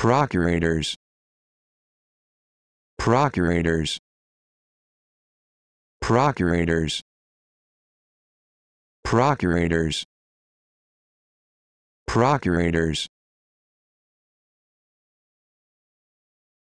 procurators procurators procurators procurators procurators